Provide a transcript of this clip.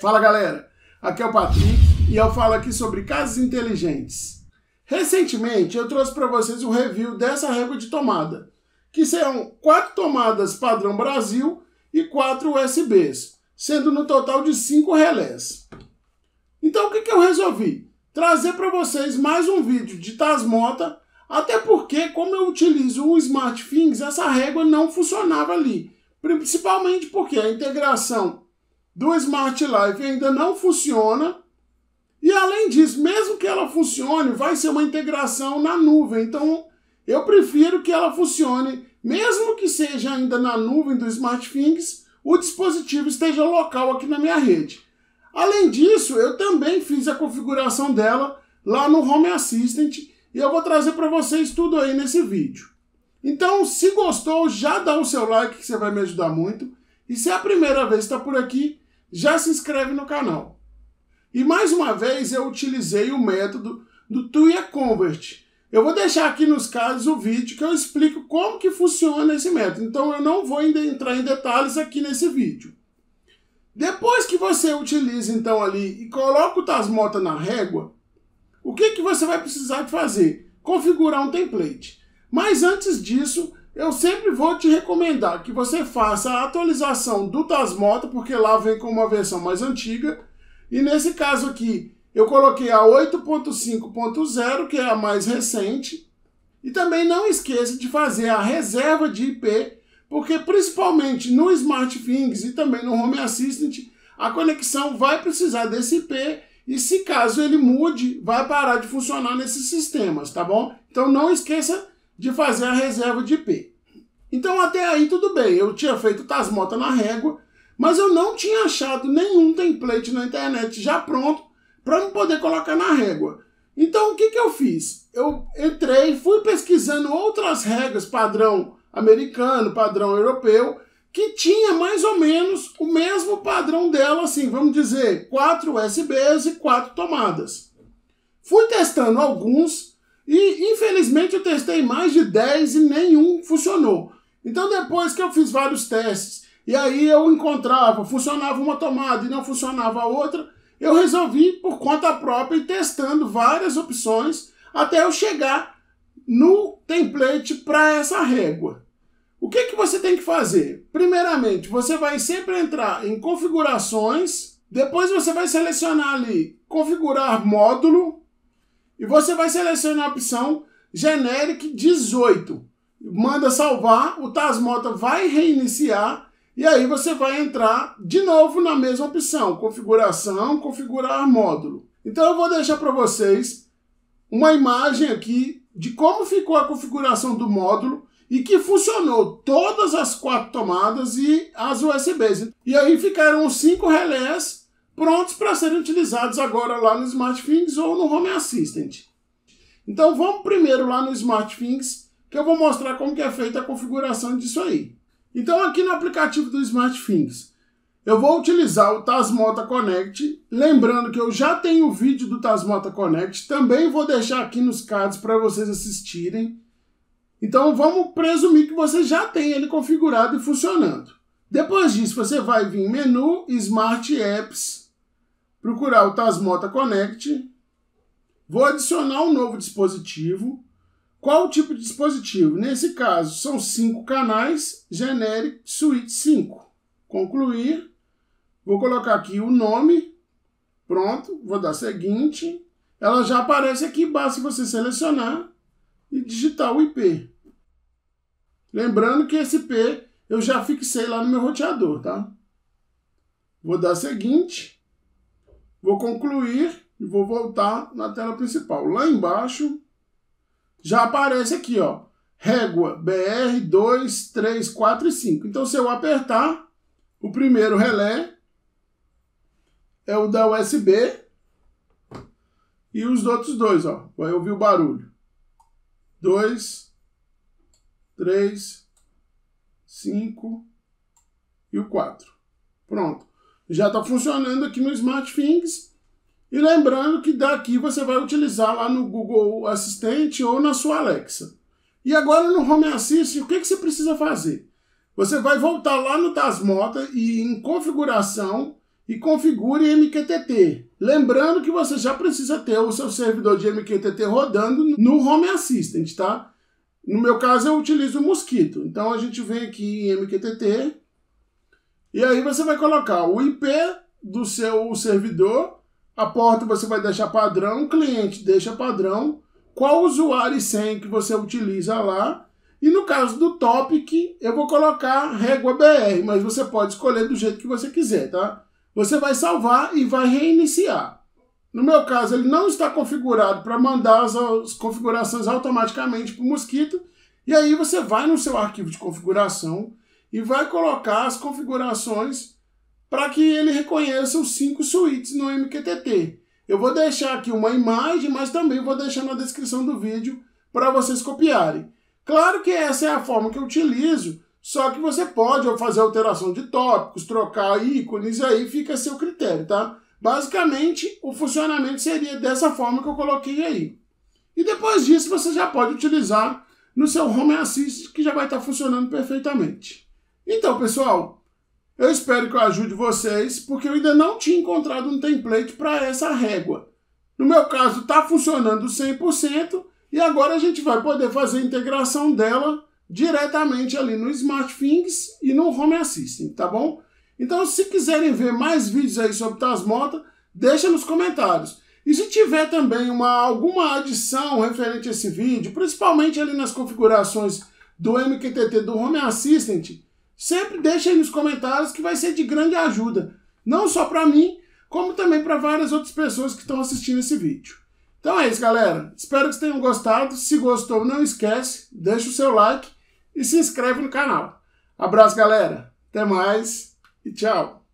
Fala galera, aqui é o Patrick e eu falo aqui sobre casas inteligentes. Recentemente eu trouxe para vocês um review dessa régua de tomada, que serão quatro tomadas padrão Brasil e quatro USBs, sendo no total de cinco relés. Então o que, que eu resolvi? Trazer para vocês mais um vídeo de Tasmota até porque, como eu utilizo o SmartThings, essa régua não funcionava ali. Principalmente porque a integração do Smart Life ainda não funciona. E além disso, mesmo que ela funcione, vai ser uma integração na nuvem. Então, eu prefiro que ela funcione, mesmo que seja ainda na nuvem do SmartThings, o dispositivo esteja local aqui na minha rede. Além disso, eu também fiz a configuração dela lá no Home Assistant e eu vou trazer para vocês tudo aí nesse vídeo. Então, se gostou, já dá o seu like que você vai me ajudar muito. E se é a primeira vez que está por aqui, já se inscreve no canal. E mais uma vez eu utilizei o método do Tuya Convert. Eu vou deixar aqui nos cards o vídeo que eu explico como que funciona esse método. Então eu não vou entrar em detalhes aqui nesse vídeo. Depois que você utiliza então ali e coloca o Tasmota na régua, o que, que você vai precisar de fazer? Configurar um template. Mas antes disso, eu sempre vou te recomendar que você faça a atualização do Tasmota, porque lá vem com uma versão mais antiga. E nesse caso aqui, eu coloquei a 8.5.0, que é a mais recente. E também não esqueça de fazer a reserva de IP, porque principalmente no SmartThings e também no Home Assistant, a conexão vai precisar desse IP e se caso ele mude, vai parar de funcionar nesses sistemas, tá bom? Então não esqueça de fazer a reserva de IP. Então até aí tudo bem, eu tinha feito Tasmota na régua, mas eu não tinha achado nenhum template na internet já pronto para me poder colocar na régua. Então o que, que eu fiz? Eu entrei, fui pesquisando outras regras, padrão americano, padrão europeu, que tinha mais ou menos o mesmo padrão dela, assim, vamos dizer, quatro USBs e quatro tomadas. Fui testando alguns e, infelizmente, eu testei mais de 10 e nenhum funcionou. Então, depois que eu fiz vários testes e aí eu encontrava, funcionava uma tomada e não funcionava a outra, eu resolvi por conta própria ir testando várias opções até eu chegar no template para essa régua. O que, que você tem que fazer? Primeiramente, você vai sempre entrar em configurações, depois você vai selecionar ali configurar módulo e você vai selecionar a opção generic 18. Manda salvar, o Tasmota vai reiniciar e aí você vai entrar de novo na mesma opção, configuração, configurar módulo. Então eu vou deixar para vocês uma imagem aqui de como ficou a configuração do módulo e que funcionou todas as quatro tomadas e as USBs. E aí ficaram os cinco relés prontos para serem utilizados agora lá no SmartThings ou no Home Assistant. Então vamos primeiro lá no SmartThings, que eu vou mostrar como que é feita a configuração disso aí. Então aqui no aplicativo do SmartThings, eu vou utilizar o Tasmota Connect, lembrando que eu já tenho o vídeo do Tasmota Connect, também vou deixar aqui nos cards para vocês assistirem. Então vamos presumir que você já tem ele configurado e funcionando. Depois disso, você vai vir em menu, Smart Apps, procurar o Tasmota Connect. Vou adicionar um novo dispositivo. Qual o tipo de dispositivo? Nesse caso, são cinco canais, Generic Suite 5. Concluir. Vou colocar aqui o nome. Pronto, vou dar seguinte. Ela já aparece aqui, basta você selecionar e digitar o IP. Lembrando que esse P eu já fixei lá no meu roteador, tá? Vou dar seguinte, vou concluir e vou voltar na tela principal. Lá embaixo já aparece aqui, ó, régua BR 2, 3, 4 e 5. Então se eu apertar, o primeiro relé é o da USB e os outros dois, ó. Vai ouvir o barulho. Dois, 3, 5 e o 4. Pronto. Já está funcionando aqui no Smart Things. E lembrando que daqui você vai utilizar lá no Google Assistente ou na sua Alexa. E agora no Home Assist, o que, que você precisa fazer? Você vai voltar lá no Tasmota e em configuração e configure MQTT. Lembrando que você já precisa ter o seu servidor de MQTT rodando no Home Assistant, tá? No meu caso, eu utilizo o mosquito. Então, a gente vem aqui em MQTT e aí você vai colocar o IP do seu servidor, a porta você vai deixar padrão, cliente deixa padrão, qual usuário e senha que você utiliza lá. E no caso do topic, eu vou colocar régua BR, mas você pode escolher do jeito que você quiser, tá? Você vai salvar e vai reiniciar. No meu caso, ele não está configurado para mandar as, as configurações automaticamente para o mosquito. E aí você vai no seu arquivo de configuração e vai colocar as configurações para que ele reconheça os cinco suítes no MQTT. Eu vou deixar aqui uma imagem, mas também vou deixar na descrição do vídeo para vocês copiarem. Claro que essa é a forma que eu utilizo, só que você pode fazer alteração de tópicos, trocar ícones, aí fica a seu critério, tá? Basicamente, o funcionamento seria dessa forma que eu coloquei aí. E depois disso, você já pode utilizar no seu Home Assist, que já vai estar funcionando perfeitamente. Então, pessoal, eu espero que eu ajude vocês, porque eu ainda não tinha encontrado um template para essa régua. No meu caso, está funcionando 100%, e agora a gente vai poder fazer a integração dela diretamente ali no SmartThings e no Home Assistant, tá bom? Então, se quiserem ver mais vídeos aí sobre Tasmota, deixa nos comentários. E se tiver também uma, alguma adição referente a esse vídeo, principalmente ali nas configurações do MQTT do Home Assistant, sempre deixa aí nos comentários que vai ser de grande ajuda, não só para mim, como também para várias outras pessoas que estão assistindo esse vídeo. Então é isso, galera. Espero que vocês tenham gostado. Se gostou, não esquece, deixa o seu like e se inscreve no canal. Abraço, galera. Até mais e tchau!